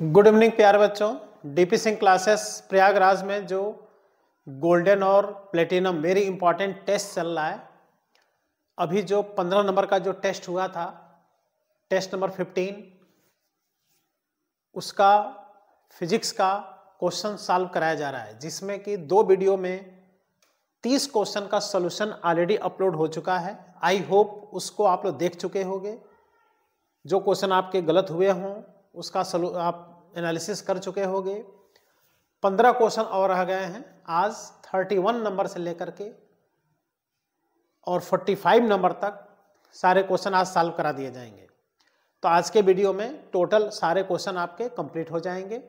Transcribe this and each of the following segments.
Good evening प्यारे बच्चों DP Singh classes Prayagraj में जो गोल्डन और प्लेटिनम वेरी इंपॉर्टेंट टेस्ट चल रहा है अभी जो पंद्रह नंबर का जो टेस्ट हुआ था टेस्ट नंबर फिफ्टीन उसका फिजिक्स का क्वेश्चन सॉल्व कराया जा रहा है जिसमें कि दो वीडियो में तीस क्वेश्चन का सोल्यूशन ऑलरेडी अपलोड हो चुका है आई होप उसको आप लोग देख चुके होंगे जो क्वेश्चन आपके गलत हुए हों उसका सलू आप एनालिसिस कर चुके होंगे पंद्रह क्वेश्चन और रह गए हैं आज थर्टी वन नंबर से लेकर के और फोर्टी फाइव नंबर तक सारे क्वेश्चन आज सॉल्व करा दिए जाएंगे तो आज के वीडियो में टोटल सारे क्वेश्चन आपके कंप्लीट हो जाएंगे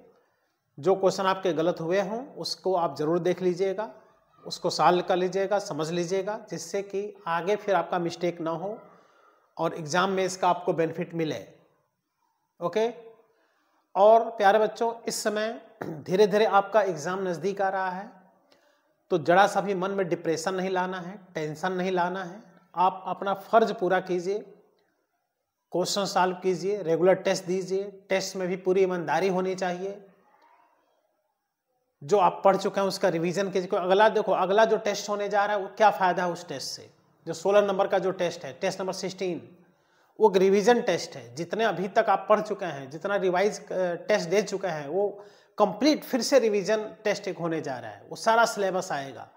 जो क्वेश्चन आपके गलत हुए हों उसको आप ज़रूर देख लीजिएगा उसको सॉल्व कर लीजिएगा समझ लीजिएगा जिससे कि आगे फिर आपका मिस्टेक ना हो और एग्ज़ाम में इसका आपको बेनिफिट मिले ओके और प्यारे बच्चों इस समय धीरे धीरे आपका एग्ज़ाम नज़दीक आ रहा है तो जड़ा सा भी मन में डिप्रेशन नहीं लाना है टेंशन नहीं लाना है आप अपना फ़र्ज पूरा कीजिए क्वेश्चन सॉल्व कीजिए रेगुलर टेस्ट दीजिए टेस्ट में भी पूरी ईमानदारी होनी चाहिए जो आप पढ़ चुके हैं उसका रिवीजन कीजिए अगला देखो अगला जो टेस्ट होने जा रहा है वो क्या फ़ायदा है उस टेस्ट से जो सोलह नंबर का जो टेस्ट है टेस्ट नंबर सिक्सटीन वो रिविजन टेस्ट है जितने अभी तक आप पढ़ चुके हैं जितना रिवाइज टेस्ट दे चुके हैं वो कंप्लीट फिर से रिवीजन टेस्ट एक होने जा रहा है वो सारा सिलेबस आएगा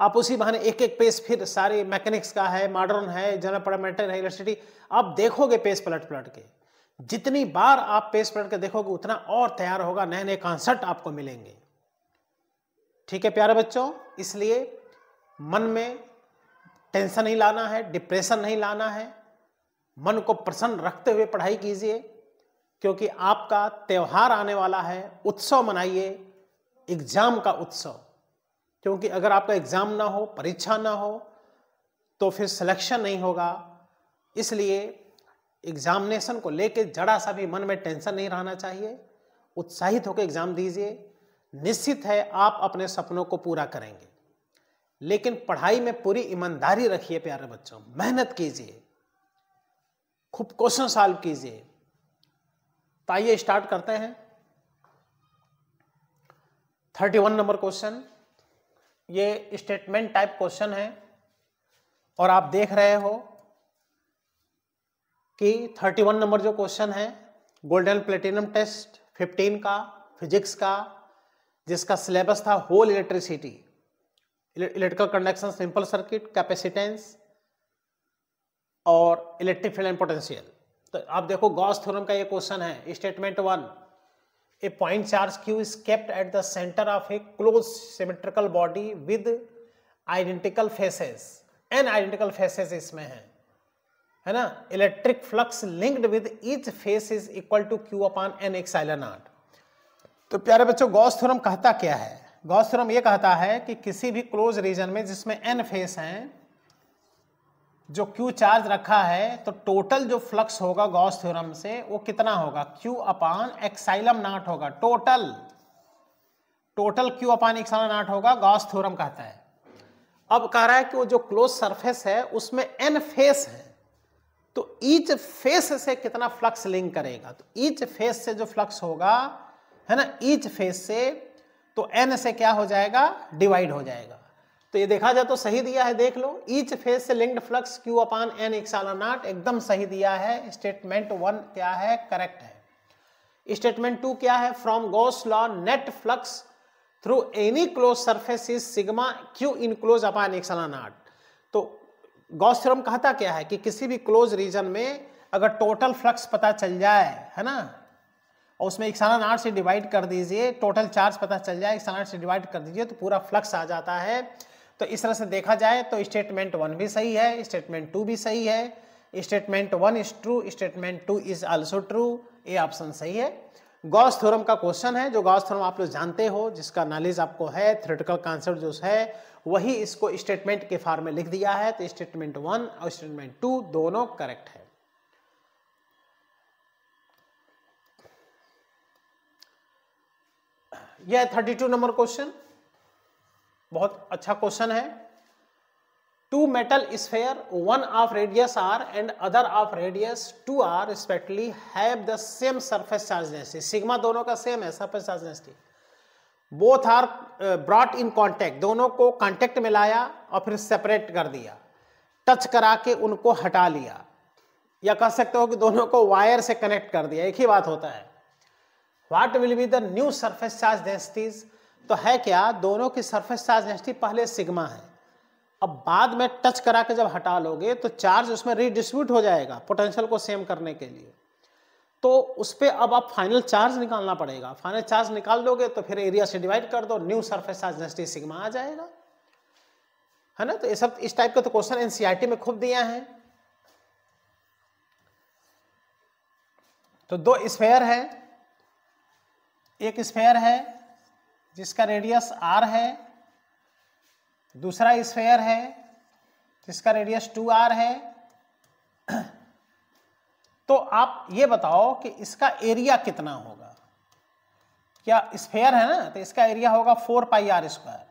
आप उसी बहाने एक एक पेज फिर सारे मैकेनिक्स का है मॉडर्न है जनरल पैरामीटर है इलेक्ट्रिसिटी आप देखोगे पेज पलट पलट के जितनी बार आप पेज पलट के देखोगे उतना और तैयार होगा नए नए कॉन्सेप्ट आपको मिलेंगे ठीक है प्यारे बच्चों इसलिए मन में टेंशन नहीं लाना है डिप्रेशन नहीं लाना है मन को प्रसन्न रखते हुए पढ़ाई कीजिए क्योंकि आपका त्यौहार आने वाला है उत्सव मनाइए एग्जाम का उत्सव क्योंकि अगर आपका एग्जाम ना हो परीक्षा ना हो तो फिर सिलेक्शन नहीं होगा इसलिए एग्जामिनेशन को लेकर जड़ा सा भी मन में टेंशन नहीं रहना चाहिए उत्साहित होकर एग्जाम दीजिए निश्चित है आप अपने सपनों को पूरा करेंगे लेकिन पढ़ाई में पूरी ईमानदारी रखिए प्यारे बच्चों मेहनत कीजिए खूब क्वेश्चन सॉल्व कीजिए तो आइए स्टार्ट करते हैं थर्टी वन नंबर क्वेश्चन ये स्टेटमेंट टाइप क्वेश्चन है और आप देख रहे हो कि थर्टी वन नंबर जो क्वेश्चन है गोल्डन प्लेटिनम टेस्ट फिफ्टीन का फिजिक्स का जिसका सिलेबस था whole electricity electrical conduction simple circuit capacitance और इलेक्ट्रिक फील्ड एंड पोटेंशियल तो आप देखो गॉस थ्योरम का ये क्वेश्चन है statement one a point charge Q is kept at the centre of a close symmetrical body with identical faces N identical faces इसमें हैं है ना electric flux linked with each face is equal to Q upon N एक्स naught तो प्यारे बच्चों Gauss theorem कहता क्या है गॉस थ्योरम ये कहता है कि किसी भी क्लोज रीजन में जिसमें एन फेस हैं जो क्यू चार्ज रखा है तो टोटल जो फ्लक्स होगा गॉस थ्योरम से वो कितना होगा क्यू अपान एक्साइलम नाट होगा total total Q upon epsilon naught होगा गॉस थ्योरम कहता है अब कह रहा है कि वो जो क्लोज सरफेस है उसमें एन फेस है तो ईच फेस से कितना फ्लक्स लिंक करेगा तो ईच फेस से जो फ्लक्स होगा है ना ईच फेस से तो एन से क्या हो जाएगा डिवाइड हो जाएगा तो ये देखा जाए तो सही दिया है देख लो ईच फेज से linked flux Q upon N एक सालानाट एकदम सही दिया है स्टेटमेंट वन क्या है करेक्ट है स्टेटमेंट टू क्या है from Gauss law net flux through any close surface is sigma Q enclosed upon एक सालानाट तो गॉस थ्योरम कहता क्या है कि किसी भी क्लोज रीजन में अगर टोटल फ्लक्स पता चल जाए है ना और उसमें एक साल आठ से डिवाइड कर दीजिए टोटल चार्ज पता चल जाए एक साल आठ से डिवाइड कर दीजिए तो पूरा फ्लक्स आ जाता है तो इस तरह से देखा जाए तो स्टेटमेंट वन भी सही है स्टेटमेंट टू भी सही है statement one is true statement two is also true ये ऑप्शन सही है गॉस थ्योरम का क्वेश्चन है जो गॉस थ्योरम आप लोग जानते हो जिसका नॉलेज आपको है थ्योरेटिकल कॉन्सेप्ट जो है वही इसको स्टेटमेंट के फॉर्म में लिख दिया है तो स्टेटमेंट वन और स्टेटमेंट टू दोनों करेक्ट है यह थर्टी टू नंबर क्वेश्चन बहुत अच्छा क्वेश्चन है two metal sphere one of radius R and other of radius two R respectively have the same surface charge density sigma दोनों का same है surface charge density both are brought in contact दोनों को contact मिलाया और फिर separate कर दिया टच करा के उनको हटा लिया या कह सकते हो कि दोनों को वायर से कनेक्ट कर दिया एक ही बात होता है what will be the new surface charge densities तो है क्या दोनों की सरफेस चार्ज डेंसिटी पहले सिग्मा है अब बाद में टच करा के जब हटा लोगे तो चार्ज उसमें रिडिस्ट्रीब्यूट हो जाएगा पोटेंशियल को सेम करने के लिए तो उस पर अब आप फाइनल चार्ज निकालना पड़ेगा फाइनल चार्ज निकाल लोगे तो फिर एरिया से डिवाइड कर दो new surface charge density sigma आ जाएगा है ना तो ये सब इस टाइप का तो क्वेश्चन एनसीईआरटी e में खूब दिया है तो दो स्फेयर है एक स्फेयर है जिसका रेडियस आर है दूसरा स्फेयर है जिसका रेडियस टू आर है तो आप ये बताओ कि इसका एरिया कितना होगा क्या स्फेयर है ना तो इसका एरिया होगा फोर पाई आर स्क्वायर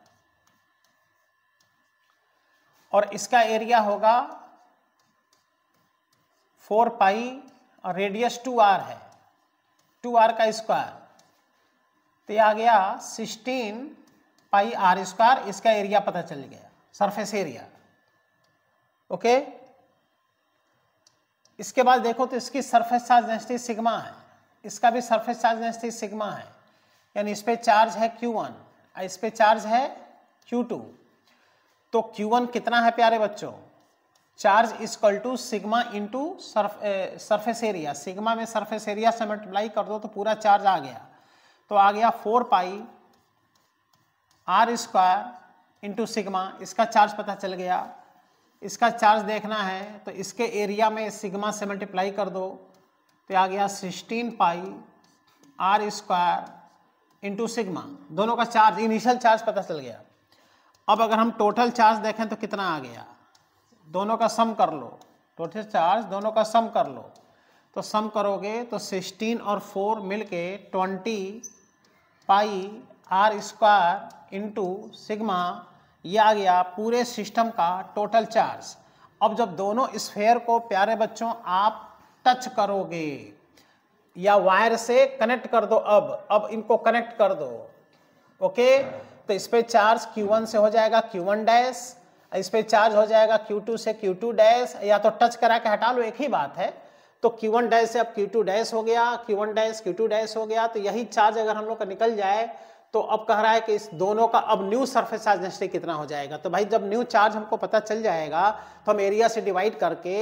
और इसका एरिया होगा फोर पाई और रेडियस टू आर है टू आर का स्क्वायर तो आ गया सिक्सटीन पाई आर स्क्वायर इसका एरिया पता चल गया सरफेस एरिया ओके इसके बाद देखो तो इसकी सरफेस चार्ज डेंसिटी सिग्मा है इसका भी सरफेस चार्ज डेंसिटी सिग्मा है यानी इस पर चार्ज है क्यू वन और इस पर चार्ज है क्यू टू तो क्यू वन कितना है प्यारे बच्चों charge is equal to sigma into surface area sigma में सरफेस एरिया से मल्टीप्लाई कर दो तो पूरा चार्ज आ गया तो आ गया four pi R square into sigma इसका चार्ज पता चल गया इसका चार्ज देखना है तो इसके एरिया में सिग्मा से मल्टीप्लाई कर दो तो आ गया sixteen pi R square into sigma दोनों का चार्ज इनिशियल चार्ज पता चल गया अब अगर हम टोटल चार्ज देखें तो कितना आ गया दोनों का सम कर लो टोटल चार्ज दोनों का सम कर लो तो सम करोगे तो सिक्सटीन और फोर मिलके twenty pi R square into sigma ये आ गया पूरे सिस्टम का टोटल चार्ज अब जब दोनों स्फेयर को प्यारे बच्चों आप टच करोगे या वायर से कनेक्ट कर दो अब अब इनको कनेक्ट कर दो ओके तो इस पर चार्ज Q1 से हो जाएगा Q1 डैश इस पर चार्ज हो जाएगा Q2 से Q2 डैश या तो टच करा के हटा लो एक ही बात है तो Q1 वन डैश से अब Q2 डैश हो गया Q1 one dash Q2 dash हो गया तो यही चार्ज अगर हम लोग का निकल जाए तो अब कह रहा है कि इस दोनों का अब न्यू सरफेस चार्ज डेंसिटी कितना हो जाएगा तो भाई जब न्यू चार्ज हमको पता चल जाएगा तो हम एरिया से डिवाइड करके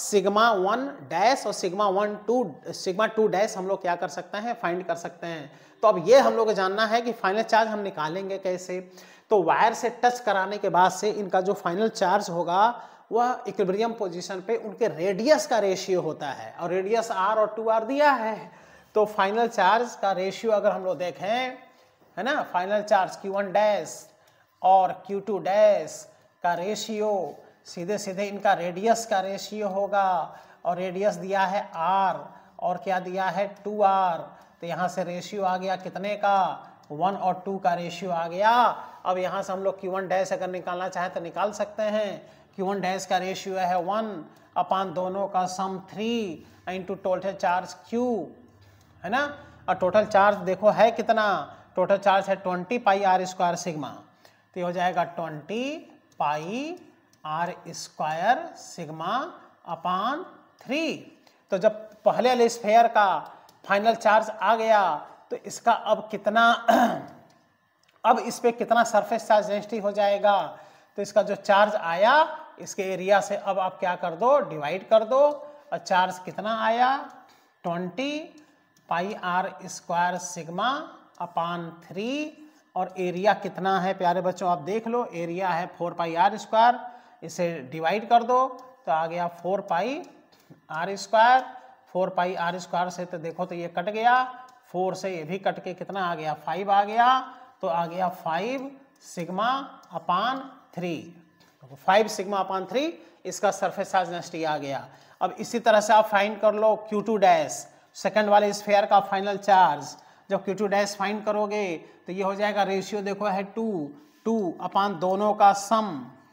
सिग्मा वन डैश और sigma one two sigma two dash हम लोग क्या कर सकते हैं फाइंड कर सकते हैं तो अब ये हम लोग को जानना है कि फाइनल चार्ज हम निकालेंगे कैसे तो वायर से टच कराने के बाद से इनका जो फाइनल चार्ज होगा वह इक्विब्रियम पोजीशन पे उनके रेडियस का रेशियो होता है और रेडियस आर और टू आर दिया है तो फाइनल चार्ज का रेशियो अगर हम लोग देखें है ना final charge Q one dash और क्यू टू डैश का रेशियो सीधे सीधे इनका रेडियस का रेशियो होगा और रेडियस दिया है आर और क्या दिया है टू आर तो यहाँ से रेशियो आ गया कितने का वन और टू का रेशियो आ गया अब यहाँ से हम लोग क्यू वन डैश अगर निकालना चाहें तो निकाल सकते हैं क्यू वन डैश का रेशियो है वन अपान दोनों का sum three into total charge Q है ना और टोटल चार्ज देखो है कितना टोटल चार्ज है twenty pi R square sigma तो ये हो जाएगा twenty pi R square sigma upon three तो जब पहले वाले स्फेयर का फाइनल चार्ज आ गया तो इसका अब कितना अब इस पर कितना सरफेस चार्ज डेंसिटी हो जाएगा तो इसका जो चार्ज आया इसके एरिया से अब आप क्या कर दो डिवाइड कर दो और चार्ज कितना आया twenty pi R square sigma upon three और एरिया कितना है प्यारे बच्चों आप देख लो एरिया है फोर पाई आर स्क्वायर इसे डिवाइड कर दो तो आ गया four pi R square four pi R square से तो देखो तो ये कट गया फोर से ये भी कट के कितना आ गया फाइव आ गया तो आ गया five sigma upon three five sigma upon three इसका सरफेस चार्ज डेंसिटी आ गया अब इसी तरह से आप फाइंड कर लो क्यू टू डैश सेकेंड वाले स्फेयर का फाइनल चार्ज जब क्यू टू डैश फाइंड करोगे तो ये हो जाएगा रेशियो देखो है टू टू अपान दोनों का sum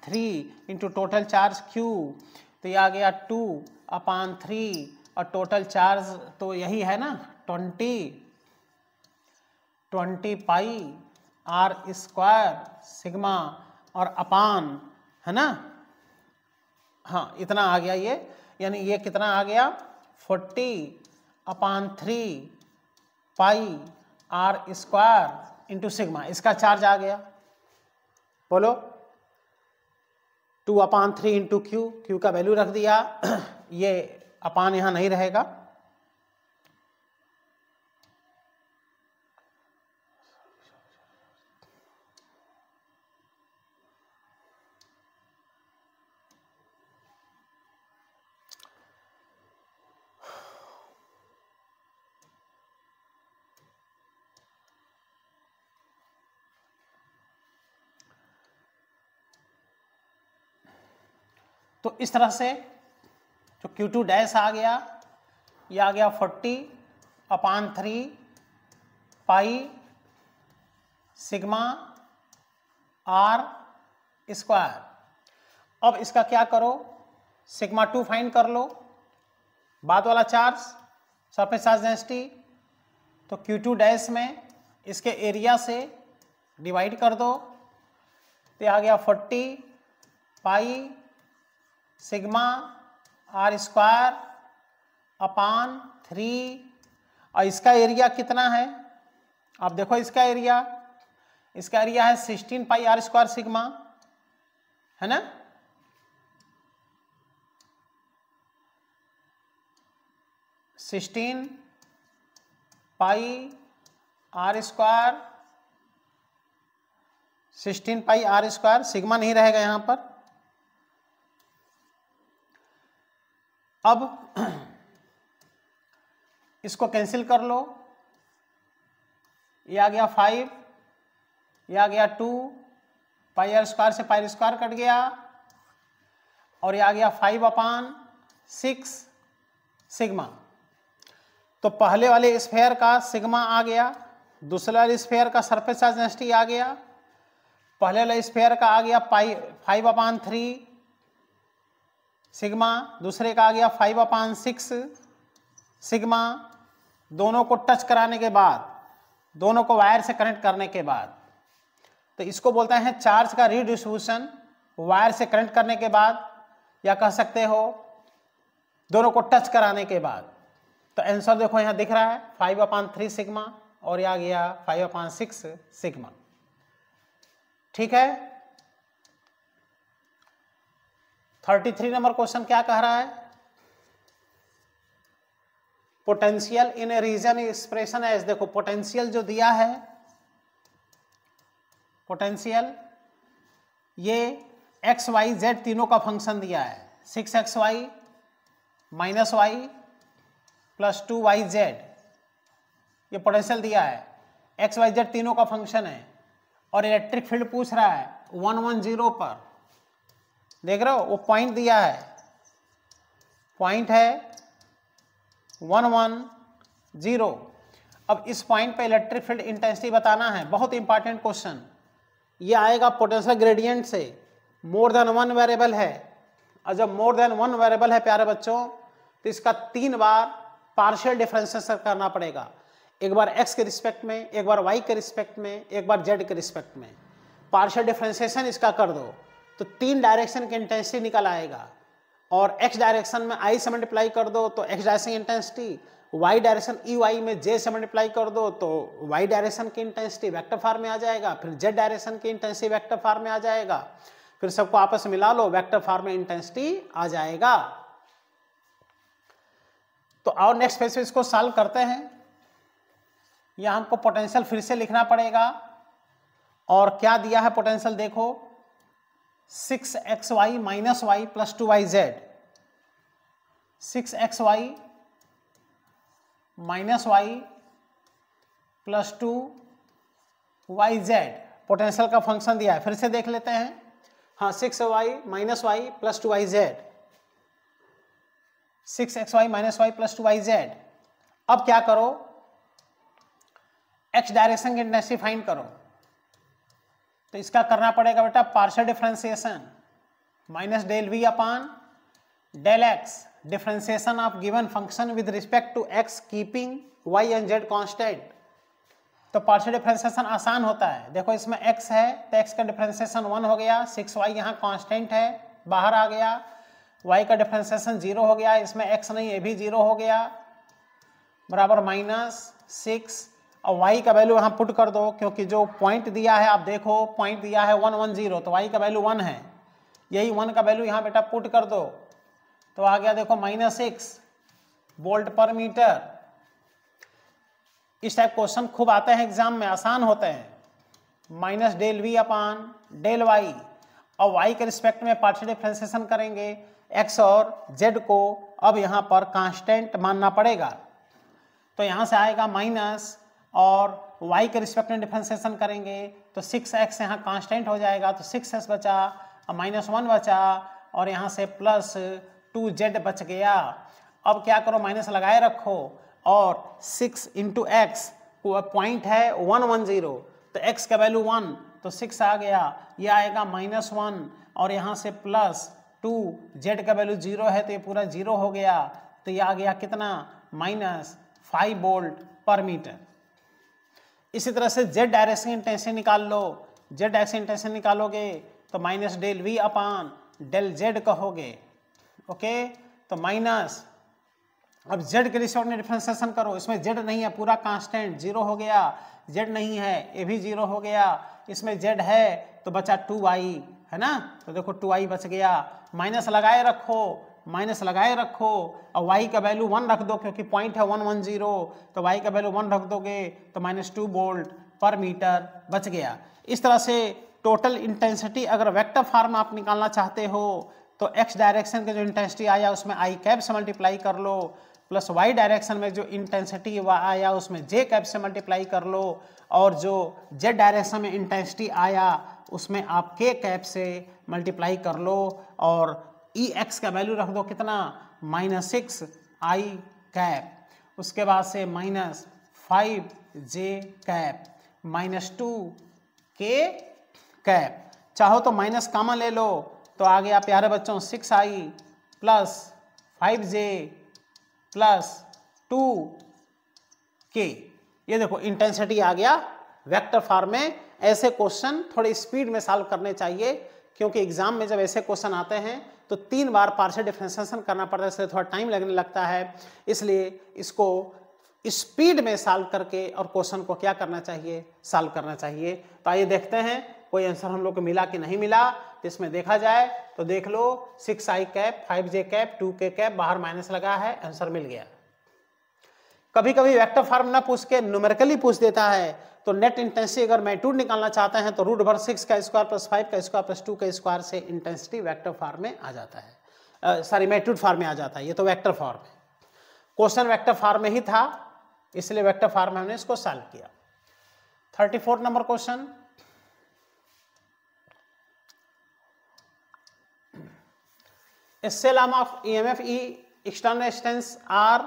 three into total charge Q तो ये आ गया टू अपान थ्री और टोटल चार्ज तो यही है ना twenty twenty pi R square sigma और अपान है ना हाँ इतना आ गया ये यानी ये कितना आ गया forty upon three pi R square into sigma इसका चार्ज आ गया बोलो two upon three into Q Q का वैल्यू रख दिया ये अपान यहाँ नहीं रहेगा तो इस तरह से जो क्यू टू डैश आ गया ये आ गया 40 upon three pi sigma R square अब इसका क्या करो सिग्मा टू फाइंड कर लो बाद वाला चार्ज सरफेस चार्ज डेंसिटी तो क्यू टू डैश में इसके एरिया से डिवाइड कर दो तो आ गया 40 pi sigma R square upon three और इसका एरिया कितना है आप देखो इसका एरिया इसका एरिया है sixteen pi R square sigma है ना sixteen pi R square sixteen pi R square sigma नहीं रहेगा यहां पर अब इसको कैंसिल कर लो ये आ गया फाइव ये आ गया टू पाई स्क्वायर से पाई स्क्वायर कट गया और ये आ गया फाइव अपान सिक्स सिग्मा तो पहले वाले स्फेयर का सिग्मा आ गया दूसरे वाले स्फेयर का सरफेस चार्ज नेस्टी आ गया पहले वाले स्फेयर का आ गया pi five upon three sigma दूसरे का आ गया फाइव अपान सिक्स सिग्मा दोनों को टच कराने के बाद दोनों को वायर से कनेक्ट करने के बाद तो इसको बोलते हैं चार्ज का रिडिस्ट्रीब्यूशन वायर से कनेक्ट करने के बाद या कह सकते हो दोनों को टच कराने के बाद तो आंसर देखो यहाँ दिख रहा है फाइव अपान थ्री सिग्मा और यह आ गया फाइव अपान सिक्स सिग्मा ठीक है थर्टी थ्री नंबर क्वेश्चन क्या कह रहा है potential in a region expression as देखो पोटेंशियल जो दिया है पोटेंशियल ये एक्स वाई जेड तीनों का फंक्शन दिया है six x Y minus Y plus two Y Z ये पोटेंशियल दिया है एक्स वाई जेड तीनों का फंक्शन है और इलेक्ट्रिक फील्ड पूछ रहा है वन वन जीरो पर देख रहे हो वो पॉइंट दिया है पॉइंट है वन वन जीरो अब इस पॉइंट पे इलेक्ट्रिक फील्ड इंटेंसिटी बताना है बहुत इंपॉर्टेंट क्वेश्चन ये आएगा पोटेंशियल ग्रेडियंट से मोर देन वन वेरिएबल है और जब मोर देन वन वेरिएबल है प्यारे बच्चों तो इसका तीन बार पार्शियल डिफ्रेंसिएशन करना पड़ेगा एक बार एक्स के रिस्पेक्ट में एक बार वाई के रिस्पेक्ट में एक बार जेड के रिस्पेक्ट में पार्शियल डिफ्रेंसिएशन इसका कर दो तो तीन डायरेक्शन की इंटेंसिटी निकल आएगा और एक्स डायरेक्शन में आई से मल्टीप्लाई कर दो तो एक्स डायरेक्शन की intensity Y direction E Y में जे से मल्टीप्लाई कर दो तो वाई डायरेक्शन की इंटेंसिटी वेक्टर फार्म में आ जाएगा फिर जेड डायरेक्शन की इंटेंसिटी वेक्टर फार्म में आ जाएगा फिर सबको आपस में मिला लो वेक्टर फार्म में इंटेंसिटी आ जाएगा तो और नेक्स्ट फेज इसको सॉल्व करते हैं यहां हमको पोटेंशियल फिर से लिखना पड़ेगा और क्या दिया है पोटेंशियल देखो six x Y minus Y plus two Y z six x Y minus Y plus two Y z potential का फंक्शन दिया है फिर से देख लेते हैं हाँ six y minus Y plus two Y z six x Y minus Y plus two Y z अब क्या करो एक्स डायरेक्शन की इंटेंसिटी फाइंड करो तो इसका करना पड़ेगा बेटा partial differentiation minus del V upon del x differentiation of given function with respect to x keeping y and z constant तो पार्शियल डिफ्रेंसिएशन आसान होता है देखो इसमें x है तो x का डिफ्रेंसिएशन वन हो गया सिक्स वाई यहाँ कॉन्स्टेंट है बाहर आ गया y का डिफ्रेंसिएशन जीरो हो गया इसमें x नहीं ये भी जीरो हो गया बराबर माइनस सिक्स और y का वैल्यू यहाँ पुट कर दो क्योंकि जो पॉइंट दिया है आप देखो पॉइंट दिया है वन वन जीरो तो y का वैल्यू वन है यही वन का वैल्यू यहाँ बेटा पुट कर दो तो आ गया देखो माइनस सिक्स वोल्ट पर मीटर इस टाइप क्वेश्चन खूब आते हैं एग्जाम में आसान होते हैं minus del V upon del y और वाई के रिस्पेक्ट में पार्टी डिफ्रेंसिएशन करेंगे एक्स और जेड को अब यहाँ पर कांस्टेंट मानना पड़ेगा तो यहाँ से आएगा माइनस और y के रिस्पेक्ट में डिफ्रेंसिएशन करेंगे तो सिक्स एक्स यहाँ कॉन्स्टेंट हो जाएगा तो सिक्स एक्स बचा माइनस वन बचा और यहाँ से प्लस टू जेड बच गया अब क्या करो माइनस लगाए रखो और सिक्स इंटू एक्स पॉइंट है वन वन जीरो तो एक्स का वैल्यू वन तो सिक्स आ गया ये आएगा माइनस वन और यहाँ से प्लस टू जेड का वैल्यू जीरो है तो ये पूरा जीरो हो गया तो ये आ गया कितना माइनस फाइव वोल्ट पर मीटर इसी तरह से जेड डायरेक्शन इंटेंसिटी निकाल लो जेड डायरेक्शन इंटेंसिटी निकालोगे तो minus del V upon del z कहोगे ओके तो माइनस अब जेड के रिश्वत में डिफ्रेंसिएशन करो इसमें जेड नहीं है पूरा कांस्टेंट जीरो हो गया जेड नहीं है ये भी जीरो हो गया इसमें जेड है तो बचा टू आई है ना तो देखो टू आई बच गया माइनस लगाए रखो माइनस लगाए रखो और वाई का वैल्यू वन रख दो क्योंकि पॉइंट है वन वन जीरो तो वाई का वैल्यू वन रख दोगे तो माइनस टू वोल्ट पर मीटर बच गया इस तरह से टोटल इंटेंसिटी अगर वेक्टर फार्म आप निकालना चाहते हो तो एक्स डायरेक्शन का जो इंटेंसिटी आया उसमें आई कैप से मल्टीप्लाई कर लो प्लस वाई डायरेक्शन में जो इंटेंसिटी आया उसमें जे कैप से मल्टीप्लाई कर लो और जो जेड डायरेक्शन में इंटेंसिटी आया उसमें आप के कैप से मल्टीप्लाई कर लो और ई e एक्स का वैल्यू रख दो कितना माइनस सिक्स आई कैप उसके बाद से minus five J cap minus two K cap चाहो तो माइनस कामन ले लो तो आ गया प्यारे बच्चों six I plus five J plus two K ये देखो इंटेंसिटी आ गया वेक्टर फॉर्म में ऐसे क्वेश्चन थोड़े स्पीड में सॉल्व करने चाहिए क्योंकि एग्जाम में जब ऐसे क्वेश्चन आते हैं तो तीन बार पार्शियल डिफ्रेंसिएशन करना पड़ता है इससे थोड़ा टाइम लगने लगता है इसलिए इसको स्पीड में सॉल्व करके और क्वेश्चन को क्या करना चाहिए सॉल्व करना चाहिए तो आइए देखते हैं कोई आंसर हम लोग को मिला कि नहीं मिला इसमें देखा जाए तो देख लो six I cap five J cap two K cap बाहर माइनस लगा है आंसर मिल गया कभी कभी वेक्टर फॉर्म ना पूछ के न्यूमेरिकली पूछ देता है तो नेट इंटेंसिटी अगर मैट्यूड निकालना चाहते हैं तो रूट भर सिक्स का स्क्वायर प्लस फाइव का स्क्वायर प्लस टू का स्क्वायर से इंटेंसिटी वैक्टर फॉर्म में आ जाता है सॉरी मैट्यूड फॉर्म में आ जाता है ये तो वैक्टर फॉर्म है क्वेश्चन वैक्टर फॉर्म में ही था इसलिए वैक्टर फॉर्म में हमने इसको सॉल्व किया thirty four number question cell arm of E M F E external resistance R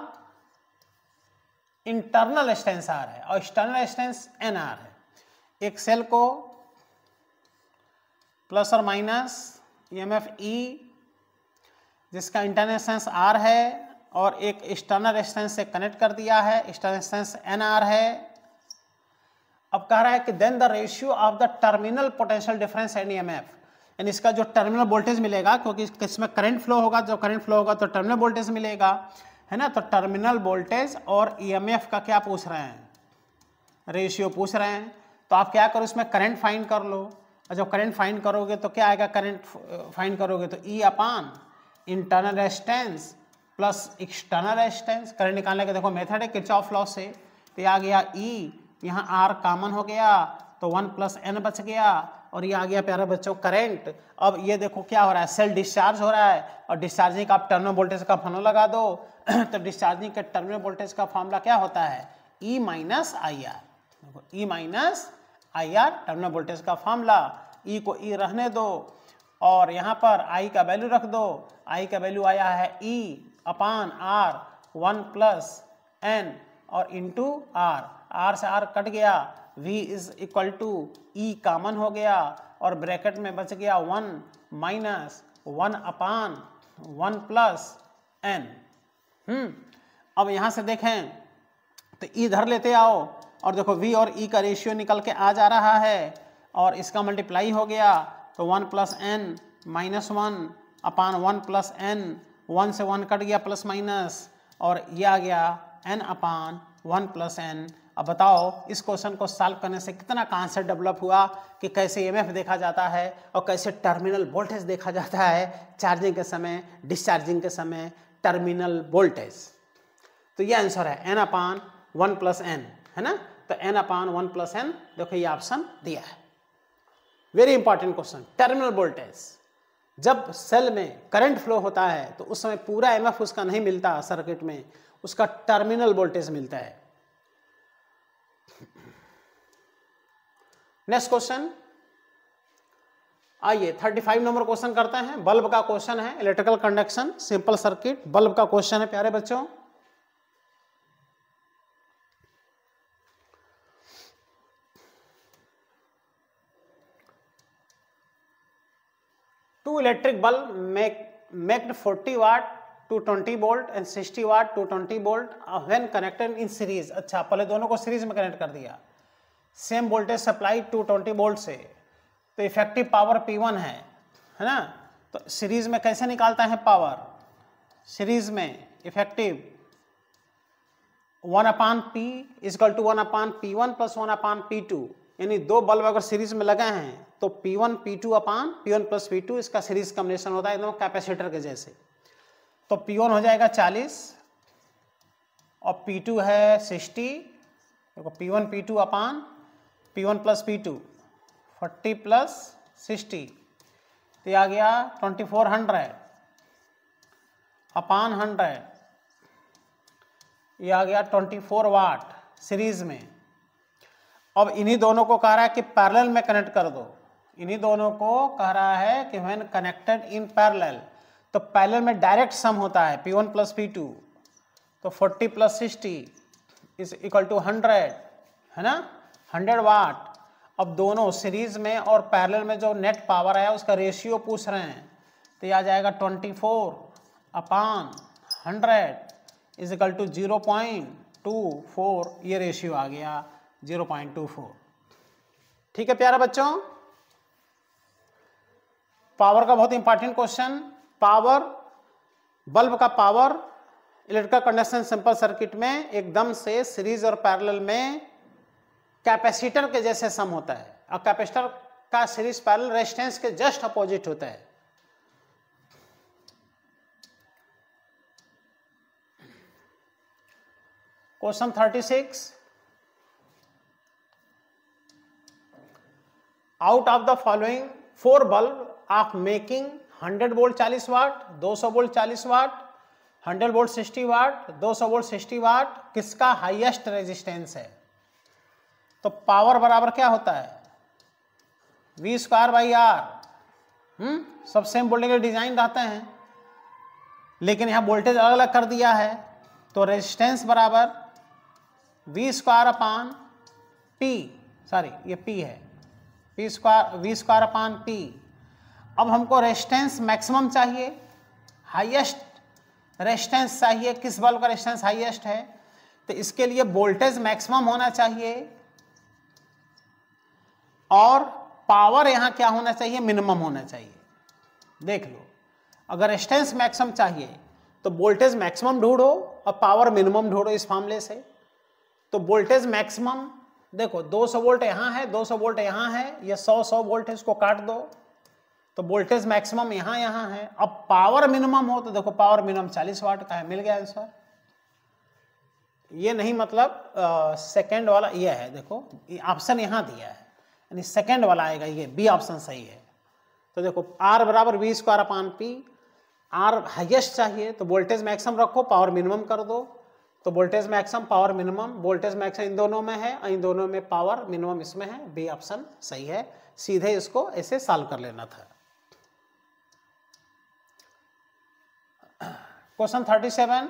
internal resistance R है और एक्सटर्नल स्टेंस एन आर है एक सेल को प्लस और माइनस एम एफ ई जिसका इंटरनल स्टेंस आर है और एक एक्सटर्नल स्टेंस से कनेक्ट कर दिया है एक्सटर्नल स्टेंस एन आर है अब कह रहा है कि then the ratio of the terminal potential difference and EMF यानी इसका जो टर्मिनल वोल्टेज मिलेगा क्योंकि इसमें करंट फ्लो होगा जब करंट फ्लो होगा तो टर्मिनल वोल्टेज मिलेगा है ना तो टर्मिनल वोल्टेज और ईएमएफ का क्या पूछ रहे हैं रेशियो पूछ रहे हैं तो आप क्या करो इसमें करंट फाइंड कर लो और जब करंट फाइंड करोगे तो क्या आएगा करंट फाइंड करोगे तो E upon internal resistance plus external resistance current निकालने का देखो मेथड है किच ऑफ लॉ से तो आ गया ई e, यहाँ आर कॉमन हो गया तो वन प्लस एन बच गया और ये आ गया प्यारा बच्चों करंट अब ये देखो क्या हो रहा है सेल डिस्चार्ज हो रहा है और डिस्चार्जिंग का आप टर्मिनल वोल्टेज का फॉर्मूला लगा दो तो डिस्चार्जिंग का टर्मिनल वोल्टेज का फॉर्मूला क्या होता है ई माइनस आई आर देखो E minus I R terminal voltage का फॉर्मूला ई e को ई e रहने दो और यहाँ पर आई का वैल्यू रख दो आई का वैल्यू आया है E upon R one plus N और इंटू आर आर से आर कट गया v is equal to E common हो गया और ब्रैकेट में बच गया one minus one upon one plus N अब यहाँ से देखें तो ई e धर लेते आओ और देखो v और e का रेशियो निकल के आ जा रहा है और इसका मल्टीप्लाई हो गया तो one plus N minus one upon one plus N one से वन कट गया प्लस माइनस और ये e आ गया N upon one plus N अब बताओ इस क्वेश्चन को सॉल्व करने से कितना कॉन्सेप्ट डेवलप हुआ कि कैसे एम e देखा जाता है और कैसे टर्मिनल वोल्टेज देखा जाता है चार्जिंग के समय डिस्चार्जिंग के समय टर्मिनल वोल्टेज तो ये आंसर है N upon one plus N है ना तो N upon one plus N देखो ये ऑप्शन दिया है very important question terminal voltage जब सेल में करंट फ्लो होता है तो उस समय पूरा एम e उसका नहीं मिलता सर्किट में उसका टर्मिनल वोल्टेज मिलता है नेक्स्ट क्वेश्चन आइए 35 नंबर क्वेश्चन करते हैं बल्ब का क्वेश्चन है electrical conduction simple circuit bulb का क्वेश्चन है प्यारे बच्चों two electric bulb make marked 40 watt two twenty volt and 60 watt two twenty volt when connected in series अच्छा पहले दोनों को सीरीज में कनेक्ट कर दिया सेम वोल्टेज सप्लाई 220 वोल्ट से तो इफेक्टिव पावर P1 है है ना तो सीरीज में कैसे निकालता है पावर सीरीज में effective one upon P is equal to one upon P one plus one upon P two यानी दो बल्ब अगर सीरीज में लगे हैं तो P one P two upon P one plus P two इसका सीरीज कम्बिनेशन होता है एकदम कैपेसिटर के जैसे तो पी वन हो जाएगा चालीस और पी टू है सिक्सटी देखो P one P two upon P1 one plus P two forty plus sixty तो आ गया twenty four hundred upon hundred ये आ गया ट्वेंटी फोर वाट सीरीज में अब इन्हीं दोनों को कह रहा है कि पैरेलल में कनेक्ट कर दो इन्हीं दोनों को कह रहा है कि वैन कनेक्टेड इन पैरेलल तो पैरेलल में डायरेक्ट सम होता है P1 one plus P two तो forty plus sixty is equal to hundred है ना हंड्रेड वाट अब दोनों सीरीज में और पैरेलल में जो नेट पावर आया उसका रेशियो पूछ रहे हैं तो यह आ जाएगा twenty four upon hundred is to zero point two four ये रेशियो आ गया जीरो पॉइंट टू फोर ठीक है प्यारे बच्चों पावर का बहुत इंपॉर्टेंट क्वेश्चन पावर बल्ब का power electrical conduction simple circuit में एकदम से सीरीज और पैरेलल में कैपेसिटर के जैसे सम होता है और कैपेसिटर का सीरीज पैरल रेजिस्टेंस के जस्ट अपोजिट होता है question thirty six out of the following four bulb of making 100 volt 40 watt 200 volt 40 watt 100 volt 60 watt 200 volt 60 watt किसका हाईएस्ट रेजिस्टेंस है तो पावर बराबर क्या होता है वी स्क्वायर बाई आर सब सेम वोल्टेज डिजाइन रहते हैं लेकिन यहाँ वोल्टेज अलग अलग कर दिया है तो रेजिस्टेंस बराबर V square upon P sorry ये पी है P square V square upon P अब हमको रेजिस्टेंस मैक्सिमम चाहिए हाईएस्ट रेजिस्टेंस चाहिए किस बल्ब का रेजिस्टेंस हाईएस्ट है तो इसके लिए वोल्टेज मैक्सिमम होना चाहिए और पावर यहाँ क्या होना चाहिए मिनिमम होना चाहिए देख लो अगर रेस्टेंस मैक्सिमम चाहिए तो वोल्टेज मैक्सिमम ढूंढो और पावर मिनिमम ढूंढो इस मामले से तो वोल्टेज मैक्सिमम देखो 200 वोल्ट यहाँ है 200 वोल्ट यहाँ है या 100 100 वोल्ट इसको काट दो तो वोल्टेज मैक्सिमम यहाँ यहाँ है अब पावर मिनिमम हो तो देखो पावर मिनिमम 40 वाट का है मिल गया आंसर ये नहीं मतलब सेकेंड वाला ये है देखो ऑप्शन यहाँ दिया है यानी सेकेंड वाला आएगा ये बी ऑप्शन सही है तो देखो आर बराबर V square upon P R highest चाहिए तो वोल्टेज मैक्सिमम रखो पावर मिनिमम कर दो तो voltage maximum power minimum voltage maximum इन दोनों में है इन दोनों में पावर मिनिमम इसमें है बी ऑप्शन सही है सीधे इसको ऐसे सॉल्व कर लेना था question thirty seven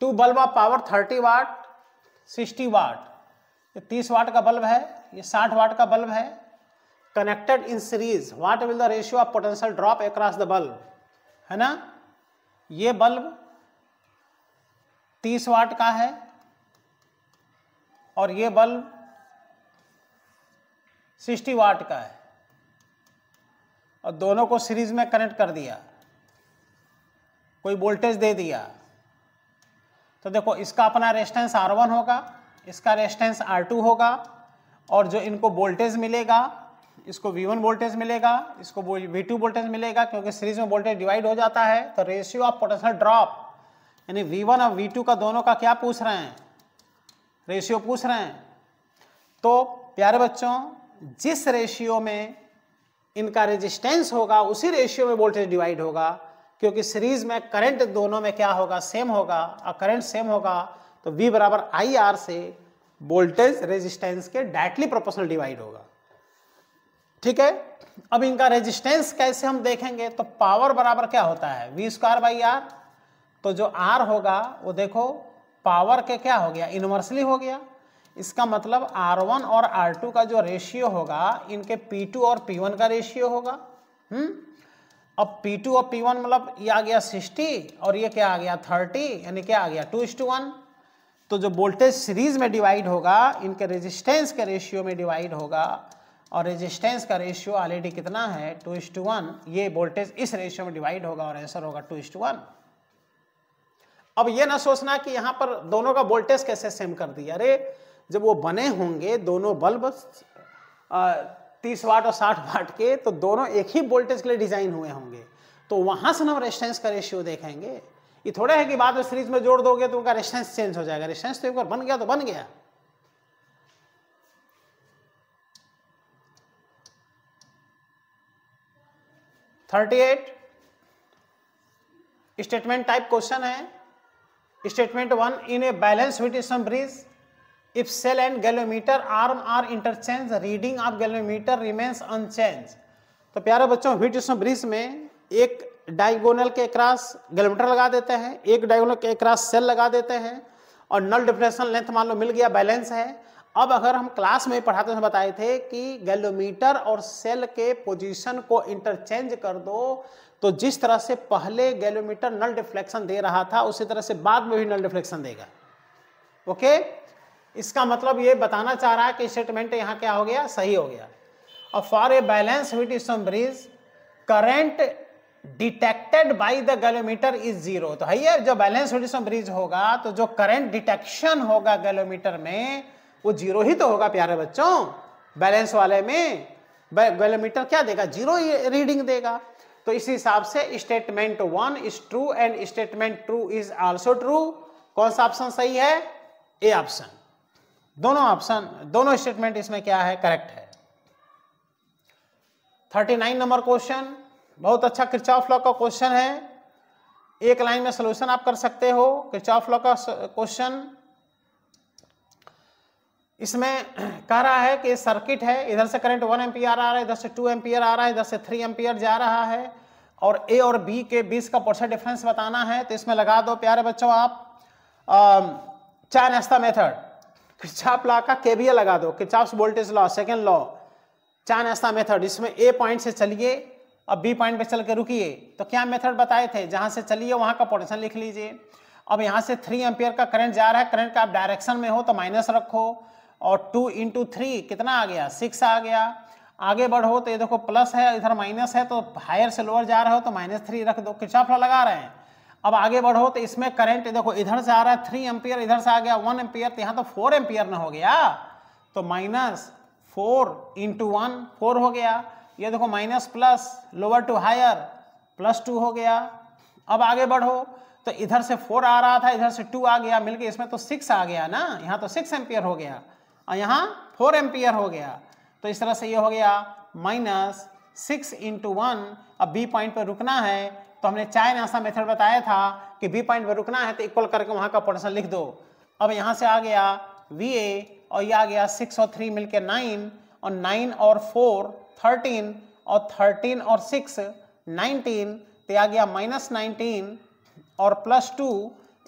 two bulb of power thirty watt sixty watt ये तीस वाट का बल्ब है ये साठ वाट का बल्ब है connected in series what will the ratio of potential drop across the bulb है ना ये बल्ब तीस वाट का है और ये बल्ब सिक्सटी वाट का है और दोनों को सीरीज में कनेक्ट कर दिया कोई वोल्टेज दे दिया तो देखो इसका अपना रेस्टेंस आर वन होगा इसका रेस्टेंस आर टू होगा और जो इनको वोल्टेज मिलेगा इसको V1 वोल्टेज मिलेगा इसको V2 वोल्टेज मिलेगा क्योंकि सीरीज में वोल्टेज डिवाइड हो जाता है तो रेशियो ऑफ पोटेंशियल ड्रॉप यानी V1 और V2 का दोनों का क्या पूछ रहे हैं रेशियो पूछ रहे हैं तो प्यारे बच्चों जिस रेशियो में इनका रेजिस्टेंस होगा उसी रेशियो में वोल्टेज डिवाइड होगा क्योंकि सीरीज में करंट दोनों में क्या होगा सेम होगा और करंट सेम होगा तो V बराबर आई आर से वोल्टेज रेजिस्टेंस के डायरेक्टली प्रोपोर्शनल डिवाइड होगा ठीक है अब इनका रेजिस्टेंस कैसे हम देखेंगे तो पावर बराबर क्या होता है वी स्क्वायर बाई आर तो जो आर होगा वो देखो पावर के क्या हो गया इनवर्सली हो गया इसका मतलब R1 और R2 का जो रेशियो होगा इनके P2 और P1 का रेशियो होगा हम्म अब P2 और P1 मतलब ये आ गया 60 और ये क्या आ गया 30 यानी क्या आ गया टू इस टू वन तो जो वोल्टेज सीरीज में डिवाइड होगा इनके रेजिस्टेंस के रेशियो में डिवाइड होगा और रेजिस्टेंस का रेशियो ऑलरेडी कितना है टू इस टू वन ये वोल्टेज इस रेशियो में डिवाइड होगा और आंसर होगा टू इस टू वन अब ये ना सोचना कि यहाँ पर दोनों का वोल्टेज कैसे सेम कर दिया अरे जब वो बने होंगे दोनों बल्ब 30 वाट और साठ वाट के तो दोनों एक ही वोल्टेज के लिए डिजाइन हुए होंगे तो वहां से हम रेस्टेंस का रेशियो देखेंगे ये थोड़ा है कि बाद में सीरीज में जोड़ दोगे तो उनका रेस्टेंस चेंज हो जाएगा रेस्टेंस तो एक बार बन गया तो बन गया thirty eight statement type question है statement one in a balance Wheatstone bridge if cell and galvanometer arm are interchanged reading of galvanometer remains unchanged तो प्यारे बच्चों हीट ब्रिज में एक डायगोनल के क्रॉस गैलोमीटर लगा देते हैं एक डायगोनल के क्रॉस सेल लगा देते हैं और नल डिफ्रेक्शन लेंथ मान लो मिल गया बैलेंस है अब अगर हम क्लास में पढ़ाते समय बताए थे कि गैलोमीटर और सेल के पोजीशन को इंटरचेंज कर दो तो जिस तरह से पहले गैलोमीटर नल डिफ्लेक्शन दे रहा था उसी तरह से बाद में भी नल डिफ्लेक्शन देगा ओके इसका मतलब ये बताना चाह रहा है कि स्टेटमेंट यहाँ क्या हो गया सही हो गया और for a balance sum bridge current detected by the galvanometer is zero तो है जो बैलेंस सम ब्रिज होगा तो जो करेंट डिटेक्शन होगा गैलोमीटर में वो जीरो ही तो होगा प्यारे बच्चों बैलेंस वाले में गैलोमीटर क्या देगा जीरो रीडिंग देगा तो इस हिसाब से statement one is true and statement two is also true कौन सा ऑप्शन सही है ए ऑप्शन दोनों ऑप्शन दोनों स्टेटमेंट इसमें क्या है करेक्ट है थर्टी नाइन नंबर क्वेश्चन बहुत अच्छा क्रिचॉफ लॉ का क्वेश्चन है एक लाइन में सोल्यूशन आप कर सकते हो क्रिचॉफ लॉ का क्वेश्चन इसमें कह रहा है कि सर्किट है इधर से करंट वन एम्पियर आ रहा है इधर से टू एम्पियर आ रहा है इधर से थ्री एम्पियर जा रहा है और ए और बी के बीच का पर्सेंट डिफरेंस बताना है तो इसमें लगा दो प्यारे बच्चों आप चाय नाश्ता मेथड किचाप लॉ का केवीए लगा दो Kirchhoff's voltage law second law चार ऐसा मेथड इसमें ए पॉइंट से चलिए अब बी पॉइंट पे चल के रुकिए तो क्या मेथड बताए थे जहाँ से चलिए वहाँ का पोटेंशियल लिख लीजिए अब यहाँ से थ्री एम्पियर का करंट जा रहा है करंट का आप डायरेक्शन में हो तो माइनस रखो और टू इंटू थ्री कितना आ गया सिक्स आ गया आगे बढ़ो तो ये देखो प्लस है इधर माइनस है तो हायर से लोअर जा रहे हो तो माइनस थ्री रख दो किचाप लगा रहे हैं अब आगे बढ़ो तो इसमें करंट देखो इधर से आ रहा है थ्री एम्पियर इधर से आ गया वन एम्पियर तो यहाँ तो फोर एम्पियर ना हो गया तो minus four into one four हो गया ये देखो minus plus lower to higher plus two हो गया अब आगे बढ़ो तो इधर से फोर आ रहा था इधर से टू आ गया मिलके इसमें तो सिक्स आ गया ना यहाँ तो सिक्स एम्पियर हो गया और यहाँ फोर एम्पियर हो गया तो इस तरह से ये हो गया माइनस सिक्स इंटू वन अब बी पॉइंट पर रुकना है तो हमने चाइन ऐसा मेथड बताया था कि बी पॉइंट पर रुकना है तो इक्वल करके वहाँ का पोटेंशियल लिख दो अब यहाँ से आ गया वी ए और ये आ गया सिक्स और थ्री मिल के नाइन और नाइन और फोर थर्टीन और थर्टीन और सिक्स नाइनटीन तो आ गया माइनस नाइनटीन और plus two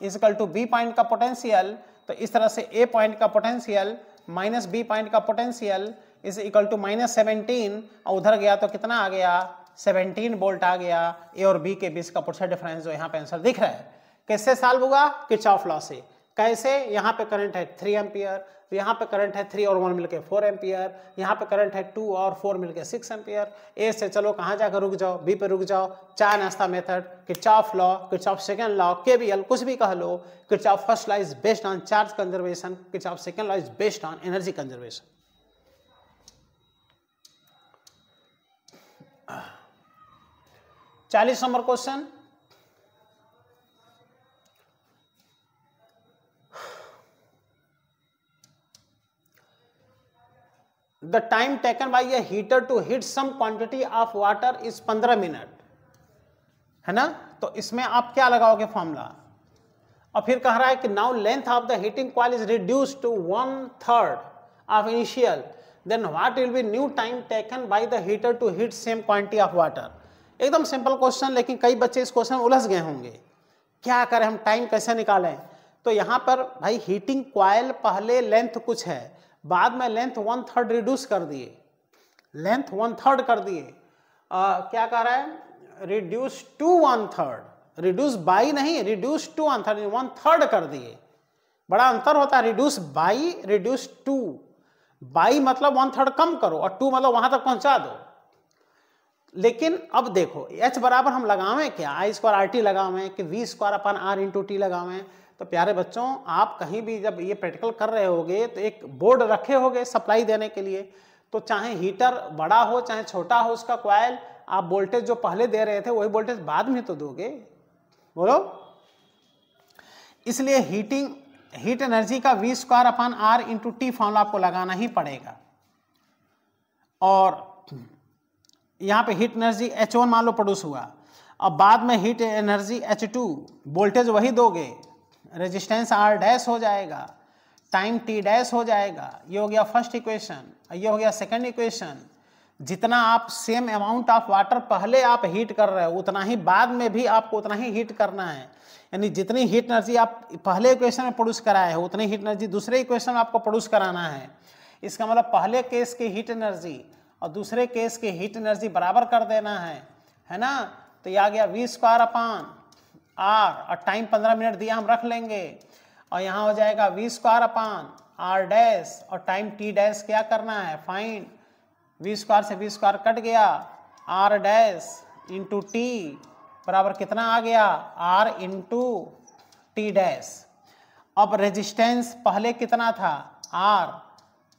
is equal to B point का पोटेंशियल तो इस तरह से ए पॉइंट का पोटेंशियल माइनस बी पॉइंट का potential is equal to minus seventeen और उधर गया तो कितना आ गया 17 बोल्ट आ गया ए और बी के बीच का पुरसा डिफरेंस जो यहाँ पे आंसर दिख रहा है कैसे सॉल्व होगा किच ऑफ लॉ से कैसे यहाँ पे करंट है थ्री एम्पियर यहाँ पे करंट है थ्री और वन मिलके फोर एम्पियर यहाँ पे करंट है टू और फोर मिलके सिक्स एम्पियर ए से चलो कहाँ जाकर रुक जाओ बी पे रुक जाओ चाय नाश्ता method Kirchhoff law Kirchhoff second law K V L कुछ भी कह लो Kirchhoff first law is based on charge conservation Kirchhoff second law is based on energy conservation चालीस number question the time taken by a heater to heat some quantity of water is पंद्रह minute है ना तो इसमें आप क्या लगाओगे formula और फिर कह रहा है कि now length of the heating coil is reduce to one third of initial then what will be new time taken by the heater to heat same quantity of water एकदम सिंपल क्वेश्चन लेकिन कई बच्चे इस question में उलझ गए होंगे क्या करें हम टाइम कैसे निकालें तो यहाँ पर भाई हीटिंग क्वाइल पहले लेंथ कुछ है बाद में लेंथ वन थर्ड रिड्यूस कर दिए लेंथ वन थर्ड कर दिए क्या कर रहा है reduce to one third reduce by नहीं reduce to one third one third कर दिए बड़ा अंतर होता है reduce by reduce to by मतलब वन थर्ड कम करो और टू मतलब वहां तक पहुंचा दो लेकिन अब देखो h बराबर हम लगावें क्या आई स्क्वायर आर टी लगावें कि V square upon R into T लगावें तो प्यारे बच्चों आप कहीं भी जब ये प्रैक्टिकल कर रहे होगे तो एक बोर्ड रखे होगे सप्लाई देने के लिए तो चाहे हीटर बड़ा हो चाहे छोटा हो उसका क्वाइल आप वोल्टेज जो पहले दे रहे थे वही वोल्टेज बाद में तो दोगे बोलो इसलिए हीटिंग हीट एनर्जी का V square upon R into T formula आपको लगाना ही पड़ेगा और यहाँ पे हीट एनर्जी एच वन मान लो प्रोड्यूस हुआ अब बाद में heat energy H to voltage वही दोगे रेजिस्टेंस आर डैश हो जाएगा टाइम टी डैश हो जाएगा ये हो गया फर्स्ट इक्वेशन ये हो गया सेकेंड इक्वेशन जितना आप सेम अमाउंट ऑफ वाटर पहले आप हीट कर रहे हो उतना ही बाद में भी आपको उतना ही हीट करना है यानी जितनी हीट एनर्जी आप पहले इक्वेशन में प्रोड्यूस कराए हो उतनी हीट एनर्जी दूसरे इक्वेशन में आपको प्रोड्यूस कराना है इसका मतलब पहले केस की हीट एनर्जी और दूसरे केस की हीट एनर्जी बराबर कर देना है है ना तो यह आ गया वी स्क्वायर अपान आर और टाइम पंद्रह मिनट दिया हम रख लेंगे और यहाँ हो जाएगा V square upon R dash और टाइम टी डैश क्या करना है फाइंड वी स्क्वायर से वी स्क्वायर कट गया आर डैश इंटू टी बराबर कितना आ गया आर इंटू टी डैश अब रेजिस्टेंस पहले कितना था R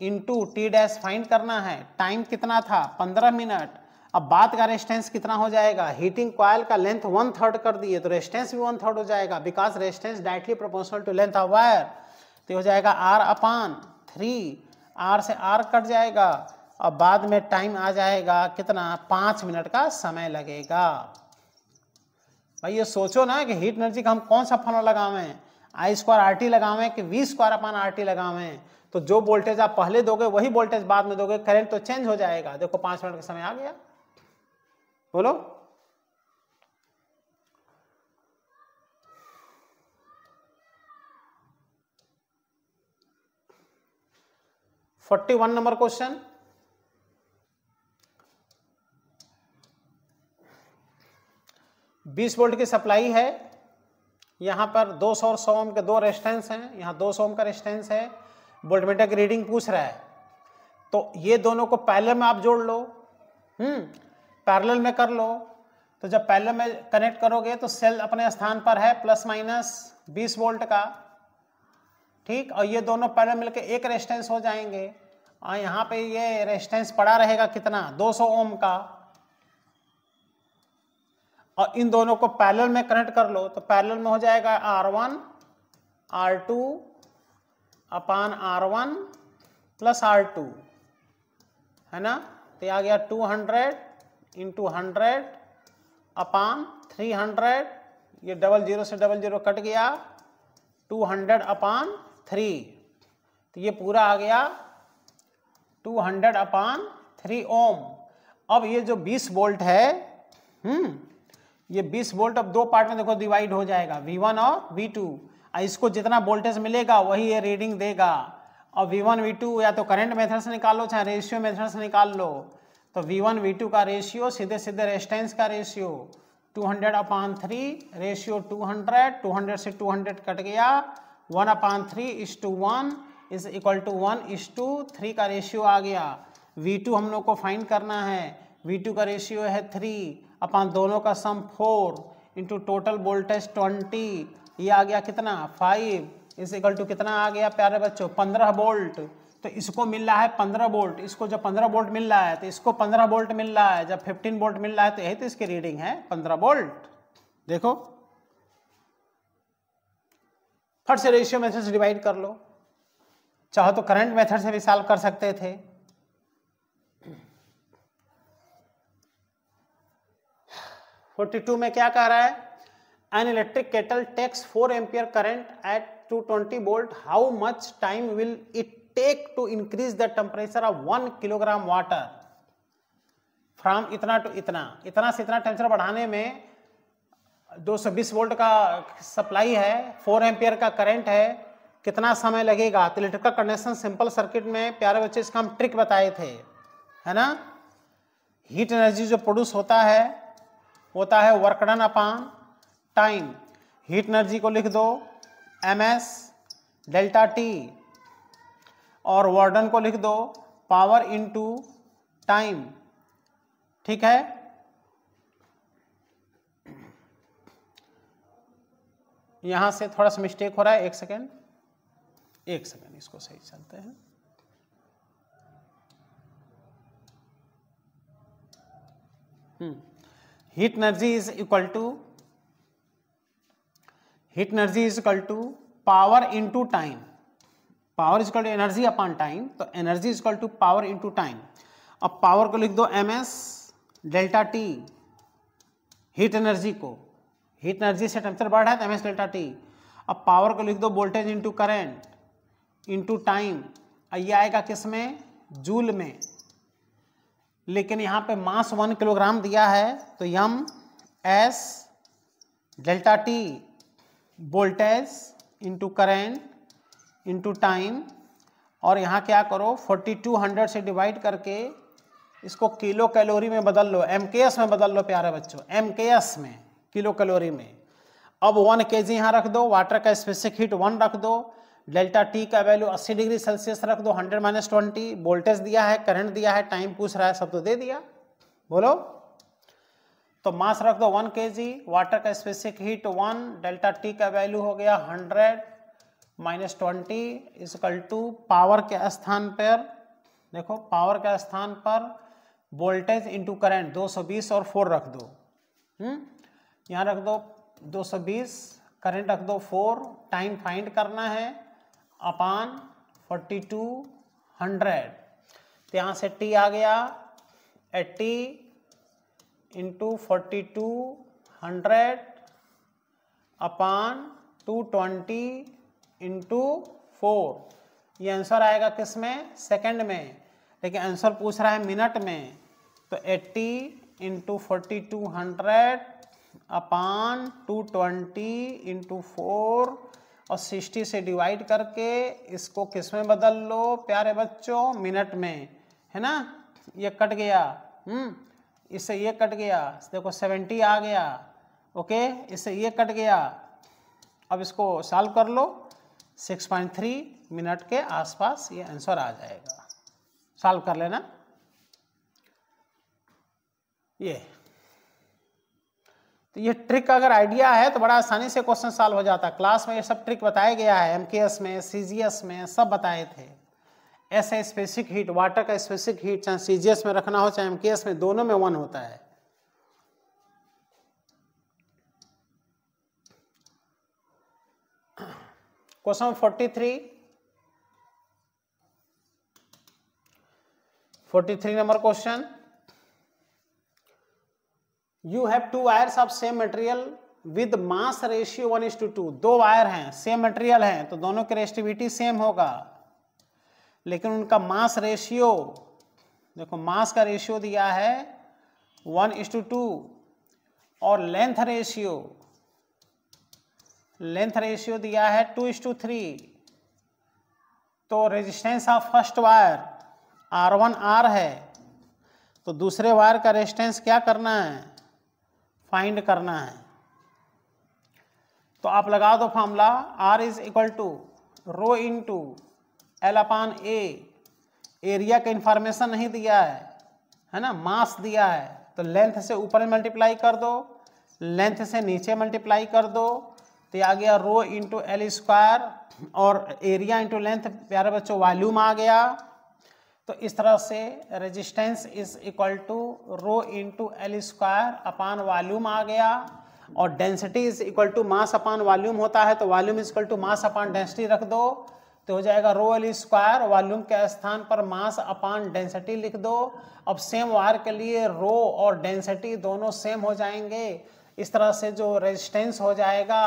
into T dash find करना है टाइम कितना था 15 मिनट अब बात का रेस्टेंस कितना हो जाएगा हीटिंग कॉयल का लेंथ वन थर्ड कर दिए तो रेस्टेंस भी वन थर्ड हो जाएगा because resistance directly proportional to length of wire तो हो जाएगा आर अपान थ्री आर से आर कट जाएगा और बाद में टाइम आ जाएगा कितना पाँच मिनट का समय लगेगा भाई ये सोचो ना कि हीट एनर्जी का हम कौन सा फॉर्मूला लगावें आई स्क्वायर आर टी लगावें कि V square upon R T लगावें तो जो वोल्टेज आप पहले दोगे वही वोल्टेज बाद में दोगे करंट तो चेंज हो जाएगा देखो पांच मिनट का समय आ गया बोलो फोर्टी वन नंबर क्वेश्चन बीस वोल्ट की सप्लाई है यहां पर दो सौ और सौ ओम के दो रेस्टेंस हैं यहां दो सौ ओम का रेस्टेंस है वोल्टमीटर की रीडिंग पूछ रहा है तो ये दोनों को पैरेलल में आप जोड़ लो हम्म, पैरेलल में कर लो तो जब पैरेलल में कनेक्ट करोगे तो सेल अपने स्थान पर है प्लस माइनस 20 वोल्ट का ठीक और ये दोनों पैरेलल मिलकर एक रेजिस्टेंस हो जाएंगे और यहाँ पे ये रेजिस्टेंस पड़ा रहेगा कितना 200 ओम का और इन दोनों को पैरेलल में कनेक्ट कर लो तो पैरेलल में हो जाएगा R one R two upon R one plus R two है ना तो आ गया two hundred into hundred upon three hundred ये डबल जीरो से डबल जीरो कट गया टू हंड्रेड अपान थ्री तो ये पूरा आ गया two hundred upon three ohm अब ये जो बीस वोल्ट है हम्म ये बीस वोल्ट अब दो पार्ट में देखो डिवाइड हो जाएगा वी वन और वी टू इसको जितना वोल्टेज मिलेगा वही ये रीडिंग देगा और V1 V2 या तो करंट मेथड से निकाल लो चाहे रेशियो मेथड से निकाल लो तो V1 V2 का रेशियो सीधे सीधे रेस्टेंस का ratio 200 hundred upon three ratio 200 200 से 200 कट गया one upon three is to one is equal to one is to three का रेशियो आ गया V2 हम लोग को फाइंड करना है V2 का रेशियो है थ्री अपान दोनों का sum four into total voltage twenty ये आ गया कितना फाइव इस इक्वल टू कितना आ गया प्यारे बच्चों पंद्रह बोल्ट तो इसको मिल रहा है पंद्रह बोल्ट इसको जब पंद्रह बोल्ट मिल रहा है तो इसको पंद्रह बोल्ट मिल रहा है जब फिफ्टीन बोल्ट मिल रहा है तो यही तो इसकी रीडिंग है पंद्रह बोल्ट देखो फट से रेशियो मेथड से डिवाइड कर लो चाहो तो करंट मेथड से भी सॉल्व कर सकते थे फोर्टी टू में क्या कह रहा है an an electric kettle takes 4 current at two twenty volt how much time will it take to increase the temperature of one kilogram water from इतना टू इतना इतना से इतना टेम्परेचर बढ़ाने में 220 वोल्ट का सप्लाई है 4 एम्पियर का करंट है कितना समय लगेगा तो इलेक्ट्रिकल कंडक्शन सिंपल सर्किट में प्यारे बच्चे इसका हम ट्रिक बताए थे है ना हीट एनर्जी जो प्रोड्यूस होता है होता है work done upon time heat energy को लिख दो एम एस डेल्टा टी और वार्डन को लिख दो पावर इनटू टाइम ठीक है यहां से थोड़ा सा मिस्टेक हो रहा है एक सेकेंड एक सेकेंड इसको सही चलते हैं हम्म। Heat energy is equal to heat energy is equal to power to time power is equal to energy upon time तो energy is equal to power to time अब पावर को लिख दो M S delta T heat energy को heat energy से temperature बढ़ रहा है तो एम एस डेल्टा टी अब पावर को लिख दो voltage into current into time ये आएगा किस में जूल में लेकिन यहाँ पे मास वन किलोग्राम दिया है तो M S delta T voltage into current into time और यहाँ क्या करो 4200 से डिवाइड करके इसको किलो कैलोरी में बदल लो एम में बदल लो प्यारे बच्चों एम में किलो कैलोरी में अब वन के जी यहाँ रख दो वाटर का स्पेसिफिक हीट वन रख दो डेल्टा टी का वैल्यू 80 डिग्री सेल्सियस रख दो 100 माइनस ट्वेंटी वोल्टेज दिया है करंट दिया है टाइम पूछ रहा है सब तो दे दिया बोलो तो मास रख दो वन के जी वाटर का specific heat one delta T का वैल्यू हो गया hundred minus twenty is equal to power के स्थान पर देखो पावर के स्थान पर वोल्टेज इंटू करेंट 220 और 4 रख दो हम्म, यहाँ रख दो 220 करंट रख दो 4 टाइम फाइंड करना है अपान टू हंड्रेड तो यहाँ से टी आ गया eighty into forty two hundred upon two twenty into four ये आंसर आएगा किस में सेकेंड में लेकिन आंसर पूछ रहा है मिनट में तो eighty into forty two hundred upon two twenty into four और सिक्सटी से डिवाइड करके इसको किस में बदल लो प्यारे बच्चों मिनट में है ना ये कट गया हम्म इससे ये कट गया देखो सेवेंटी आ गया ओके इससे ये कट गया अब इसको सॉल्व कर लो 6.3 मिनट के आसपास ये आंसर आ जाएगा सॉल्व कर लेना ये तो ये ट्रिक अगर आइडिया है तो बड़ा आसानी से क्वेश्चन सॉल्व हो जाता क्लास में ये सब ट्रिक बताया गया है एम में सी में सब बताए थे ऐसा स्पेसिफिक हीट वाटर का स्पेसिफिक हीट चाहे सीजीएस में रखना हो चाहे एमकेएस में दोनों में वन होता है question 43 43 number question you have two wires of same material with mass ratio one is to two दो वायर हैं सेम मटेरियल हैं तो दोनों की रेस्टिविटी सेम होगा लेकिन उनका मास रेशियो देखो मास का रेशियो दिया है वन इज टू टू और लेंथ रेशियो लेंथ रेशियो दिया है टू इज टू थ्री तो resistance of first wire R one R है तो दूसरे वायर का रेजिस्टेंस क्या करना है फाइंड करना है तो आप लगा दो formula R is equal to rho into L upon A area का इंफॉर्मेशन नहीं दिया है है ना मास दिया है तो लेंथ से ऊपर मल्टीप्लाई कर दो लेंथ से नीचे मल्टीप्लाई कर दो तो आ गया रो इंटू एल स्क्वायर और एरिया इंटू लेंथ प्यारे बच्चों वॉल्यूम आ गया तो इस तरह से resistance is equal to rho into L square upon volume आ गया और density is equal to mass upon volume होता है तो volume is equal to mass upon density रख दो तो हो जाएगा रो एल स्क्वायर वॉल्यूम के स्थान पर मास अपान डेंसिटी लिख दो अब सेम वायर के लिए रो और डेंसिटी दोनों सेम हो जाएंगे इस तरह से जो रेजिस्टेंस हो जाएगा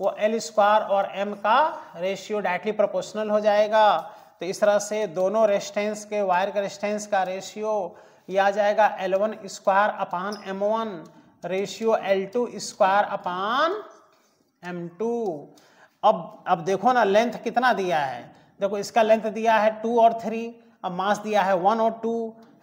वो एल स्क्वायर और एम का रेशियो डायरेक्टली प्रोपोर्शनल हो जाएगा तो इस तरह से दोनों रेजिस्टेंस के वायर के रेजिस्टेंस का रेशियो ये आ जाएगा L one square upon M one ratio L two square upon M two अब अब देखो ना लेंथ कितना दिया है देखो इसका लेंथ दिया है टू और थ्री अब मास दिया है वन और टू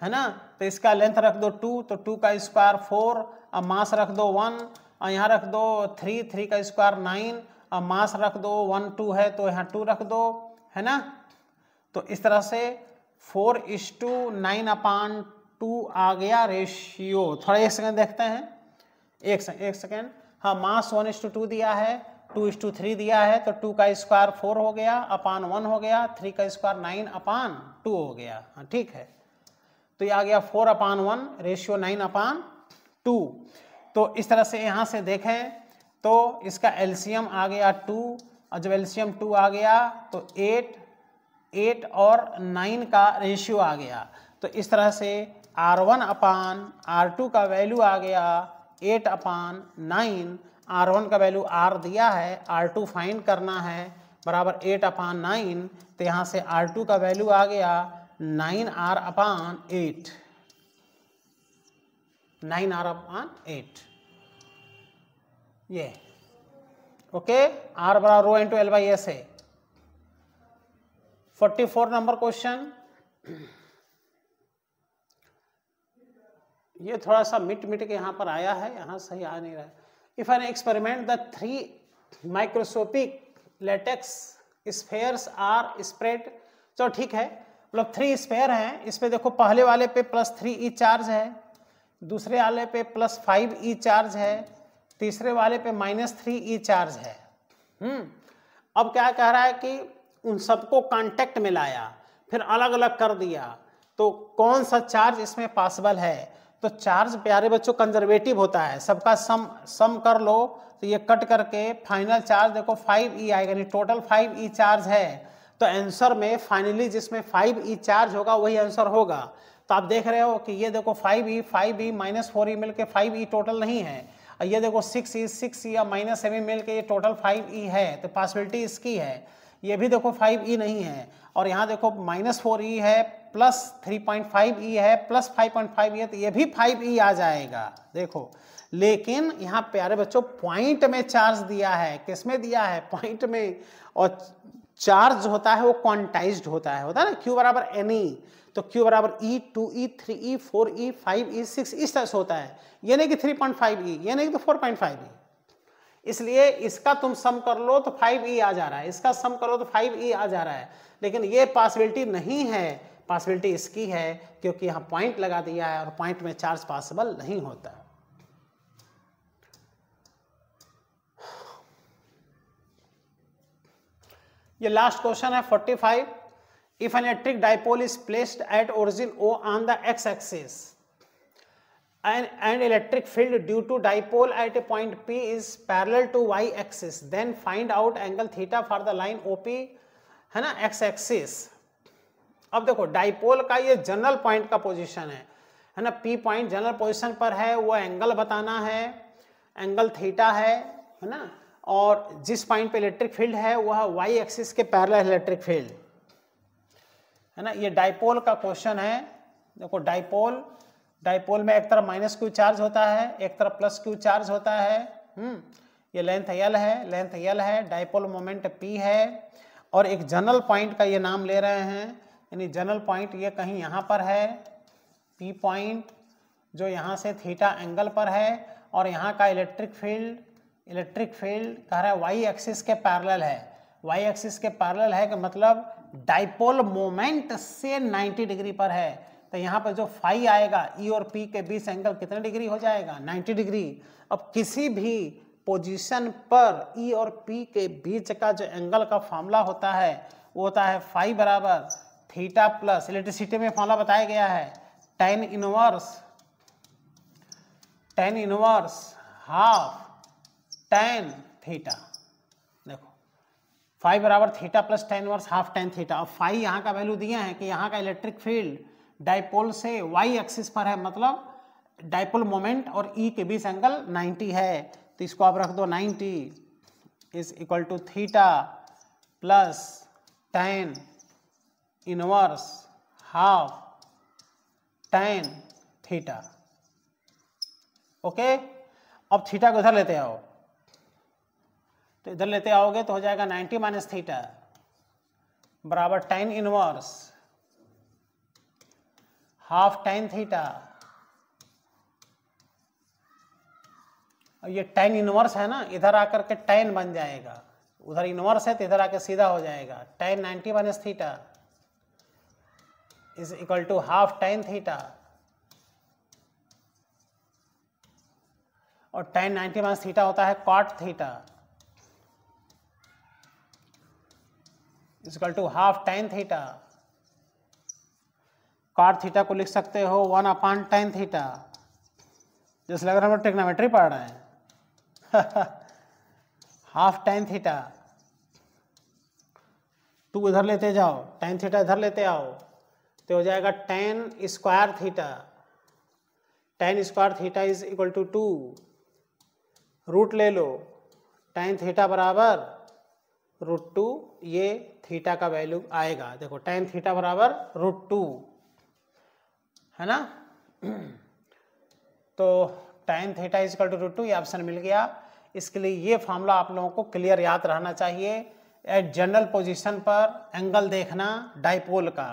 है ना तो इसका लेंथ रख दो टू तो टू का स्क्वायर फोर अब मास रख दो वन और यहाँ रख दो थ्री थ्री का स्क्वायर नाइन अब मास रख दो वन टू है तो यहाँ टू रख दो है ना तो इस तरह से four is to nine upon two आ गया रेशियो थोड़ा एक सेकेंड देखते हैं एक एक सेकेंड हाँ mass one is to two दिया है टू इस टू थ्री दिया है तो टू का स्क्वायर फोर हो गया अपान वन हो गया थ्री का स्क्वायर नाइन अपान टू हो गया हाँ ठीक है तो ये आ गया four upon one ratio nine upon two तो इस तरह से यहाँ से देखें तो इसका एल्शियम आ गया टू और जब एल्शियम टू आ गया तो एट एट और नाइन का रेशियो आ गया तो इस तरह से R one upon R two का वैल्यू आ गया eight upon nine R one का वैल्यू आर दिया है आर टू फाइन करना है बराबर एट अपान नाइन तो यहाँ से आर टू का वैल्यू आ गया nine R upon eight nine R upon eight ये ओके आर बराबर rho into L by S है फोर्टी फोर नंबर क्वेश्चन ये थोड़ा सा मिट मिट के यहाँ पर आया है यहाँ सही आ नहीं रहा है if an experiment the three microscopic latex spheres are spread so तो ठीक है मतलब थ्री स्पेयर हैं इस पर देखो पहले वाले पे प्लस थ्री ई चार्ज है दूसरे वाले पे प्लस फाइव ई चार्ज है तीसरे वाले पे माइनस थ्री ई चार्ज है हम्म अब क्या कह रहा है कि उन सबको कांटेक्ट में लाया फिर अलग अलग कर दिया तो कौन सा चार्ज इसमें पॉसिबल है तो चार्ज प्यारे बच्चों कंजर्वेटिव होता है सबका सम सम कर लो तो ये कट करके फाइनल चार्ज देखो फाइव ई e आएगा यानी टोटल फाइव ई चार्ज है तो आंसर में फाइनली जिसमें फाइव ई चार्ज होगा वही आंसर होगा तो आप देख रहे हो कि ये देखो five E five E minus four E मिल के फाइव ई टोटल नहीं है और ये देखो सिक्स ई सिक्स ई या माइनस सेवन मिल के ये टोटल फाइव ई है तो पॉसिबिलिटी इसकी है ये भी देखो फाइव ई e नहीं है और यहाँ देखो माइनस फोर ई है plus three point five E है plus five point five E है तो ये भी फाइव ई e आ जाएगा देखो लेकिन यहाँ प्यारे बच्चों पॉइंट में चार्ज दिया है किस में दिया है पॉइंट में और चार्ज होता है वो क्वांटाइज होता है होता है ना क्यू बराबर एन ई e। तो क्यू बराबर E two E three E four E five E six इस तरह से होता है ये नहीं कि थ्री पॉइंट फाइव ई ये नहीं कि तो फोर पॉइंट फाइव ई इसलिए इसका तुम सम कर लो तो फाइव ई e आ जा रहा है इसका सम करो तो फाइव ई e आ जा रहा है लेकिन ये पॉसिबिलिटी नहीं है पॉसिबिलिटी इसकी है क्योंकि यहाँ पॉइंट लगा दिया है और पॉइंट में चार्ज पॉसिबल नहीं होता ये लास्ट क्वेश्चन है 45 if an electric dipole is placed at origin O on the X axis and, and electric field due to dipole at a point P is parallel to y axis then find out angle theta for the line OP है ना x axis अब देखो dipole का ये general point का position है है ना P पॉइंट जनरल पोजीशन पर है वो एंगल बताना है एंगल थीटा है है ना और जिस पॉइंट पे इलेक्ट्रिक फील्ड है वह y एक्सिस के पैरेलल इलेक्ट्रिक फील्ड है ना ये डाइपोल का क्वेश्चन है देखो डाइपोल डाइपोल में एक तरफ माइनस क्यू चार्ज होता है एक तरफ प्लस क्यू चार्ज होता है हम्म ये लेंथ यल है लेंथ यल है डाइपोल मोमेंट पी है और एक जनरल पॉइंट का ये नाम ले रहे हैं यानी जनरल पॉइंट ये कहीं यहाँ पर है पी पॉइंट जो यहाँ से थीटा एंगल पर है और यहाँ का इलेक्ट्रिक फील्ड इलेक्ट्रिक फील्ड कह रहा है वाई एक्सिस के पैरेलल है वाई एक्सिस के पैरेलल है कि मतलब डाइपोल मोमेंट से 90 डिग्री पर है तो यहाँ पर जो फाई आएगा ई e और पी के बीच एंगल कितने डिग्री हो जाएगा 90 डिग्री अब किसी भी पोजीशन पर ई e और पी के बीच का जो एंगल का फॉर्मूला होता है वो होता है फाई बराबर थीटा प्लस इलेक्ट्रिसिटी में फॉर्मूला बताया गया है tan inverse tan inverse half tan theta देखो फाइव बराबर theta plus tan inverse half tan theta अब फाइव यहाँ का वैल्यू दिया है कि यहाँ का इलेक्ट्रिक फील्ड डायपोल से वाई एक्सिस पर है मतलब डाइपोल मोमेंट और ई e के बीच एंगल 90 है तो इसको आप रख दो 90 is equal to theta plus tan inverse half tan theta okay अब थीटा को इधर लेते आओ तो इधर लेते आओगे तो हो जाएगा 90 माइनस थीटा बराबर tan inverse half tan theta और ये टेन इनवर्स है ना इधर आकर के टेन बन जाएगा उधर इनवर्स है तो इधर आके सीधा हो जाएगा tan ninety minus theta is equal to half tan theta और टेन नाइन्टी माइनस थीटा होता है cot theta is equal to half tan theta part theta को लिख सकते हो वन अपान टेन थीटा जैसे लग रहा है हम टेक्नोमेट्री पढ़ रहे हैं हाफ टेन थीटा टू इधर लेते जाओ टेन थीटा इधर लेते आओ तो हो जाएगा tan square theta tan square theta is equal to two root ले लो टेन थीटा बराबर रूट टू ये थीटा का वैल्यू आएगा देखो टेन थीटा बराबर रूट टू है ना तो time theta is equal to root two ये ऑप्शन मिल गया इसके लिए ये फॉर्मूला आप लोगों को क्लियर याद रहना चाहिए एट जनरल पोजीशन पर एंगल देखना डाइपोल का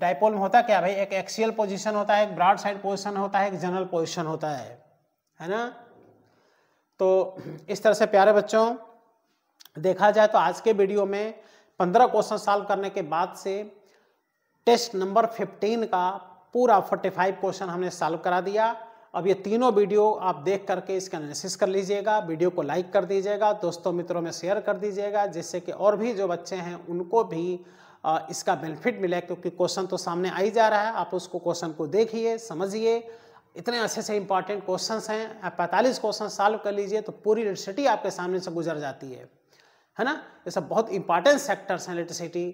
डाइपोल में होता क्या भाई एक एक्सियल पोजीशन होता है एक ब्रॉड साइड पोजिशन होता है एक जनरल पोजिशन होता है है ना तो इस तरह से प्यारे बच्चों देखा जाए तो आज के वीडियो में पंद्रह क्वेश्चन सॉल्व करने के बाद से टेस्ट नंबर फिफ्टीन का पूरा 45 क्वेश्चन हमने सॉल्व करा दिया अब ये तीनों वीडियो आप देख करके इसका एनालिसिस कर लीजिएगा वीडियो को लाइक कर दीजिएगा दोस्तों मित्रों में शेयर कर दीजिएगा जिससे कि और भी जो बच्चे हैं उनको भी इसका बेनिफिट मिले क्योंकि क्वेश्चन तो सामने आ ही जा रहा है आप उसको क्वेश्चन को देखिए समझिए इतने अच्छे से इंपॉर्टेंट क्वेश्चंस हैं आप पैंतालीस क्वेश्चन सॉल्व कर लीजिए तो पूरी इलेक्ट्रिसिटी आपके सामने से गुजर जाती है है ना ये सब बहुत इंपॉर्टेंट सेक्टर्स हैं इलेक्ट्रिसिटी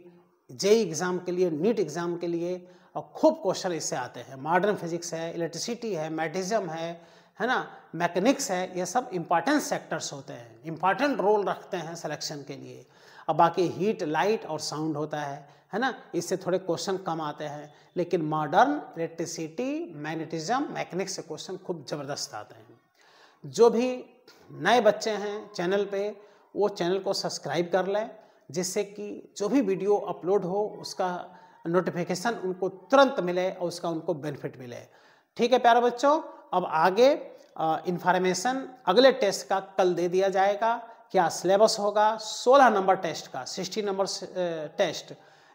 जेई एग्ज़ाम के लिए नीट एग्ज़ाम के लिए और खूब क्वेश्चन इससे आते हैं मॉडर्न फिजिक्स है इलेक्ट्रिसिटी है मैटिज्म है है ना मैकेनिक्स है ये सब इम्पॉर्टेंट सेक्टर्स होते हैं इम्पॉर्टेंट रोल रखते हैं सिलेक्शन के लिए और बाकी हीट लाइट और साउंड होता है है ना इससे थोड़े क्वेश्चन कम आते हैं लेकिन मॉडर्न इलेक्ट्रिसिटी मैग्नेटिज्म मैकेनिक्स से क्वेश्चन खूब ज़बरदस्त आते हैं जो भी नए बच्चे हैं चैनल पे वो चैनल को सब्सक्राइब कर लें जिससे कि जो भी वीडियो अपलोड हो उसका नोटिफिकेशन उनको तुरंत मिले और उसका उनको बेनिफिट मिले ठीक है प्यारे बच्चों अब आगे इंफॉर्मेशन अगले टेस्ट का कल दे दिया जाएगा क्या सिलेबस होगा 16 नंबर टेस्ट का 60 नंबर टेस्ट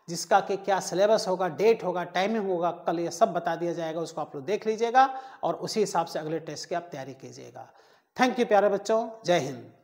जिसका कि क्या सिलेबस होगा डेट होगा टाइमिंग होगा कल ये सब बता दिया जाएगा उसको आप लोग देख लीजिएगा और उसी हिसाब से अगले टेस्ट की आप तैयारी कीजिएगा थैंक यू प्यारे बच्चों जय हिंद